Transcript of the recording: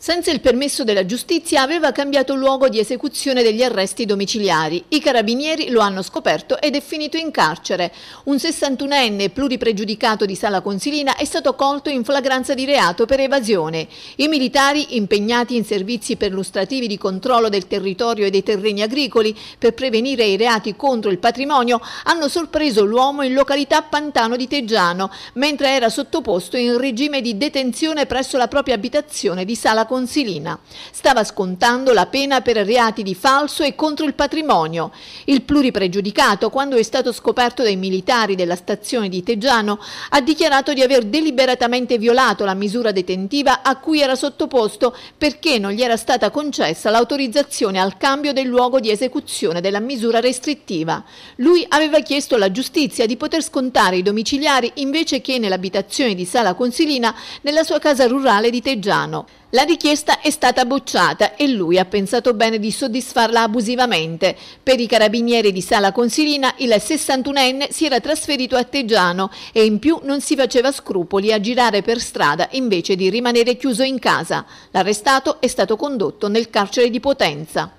senza il permesso della giustizia aveva cambiato luogo di esecuzione degli arresti domiciliari. I carabinieri lo hanno scoperto ed è finito in carcere. Un 61enne pluripregiudicato di Sala Consilina è stato colto in flagranza di reato per evasione. I militari impegnati in servizi perlustrativi di controllo del territorio e dei terreni agricoli per prevenire i reati contro il patrimonio hanno sorpreso l'uomo in località Pantano di Teggiano mentre era sottoposto in regime di detenzione presso la propria abitazione di Sala Consilina. Consilina. Stava scontando la pena per reati di falso e contro il patrimonio. Il pluripregiudicato, quando è stato scoperto dai militari della stazione di Teggiano, ha dichiarato di aver deliberatamente violato la misura detentiva a cui era sottoposto perché non gli era stata concessa l'autorizzazione al cambio del luogo di esecuzione della misura restrittiva. Lui aveva chiesto alla giustizia di poter scontare i domiciliari invece che nell'abitazione di Sala Consilina nella sua casa rurale di Teggiano. La richiesta è stata bocciata e lui ha pensato bene di soddisfarla abusivamente. Per i carabinieri di Sala Consilina il 61enne si era trasferito a Teggiano e in più non si faceva scrupoli a girare per strada invece di rimanere chiuso in casa. L'arrestato è stato condotto nel carcere di Potenza.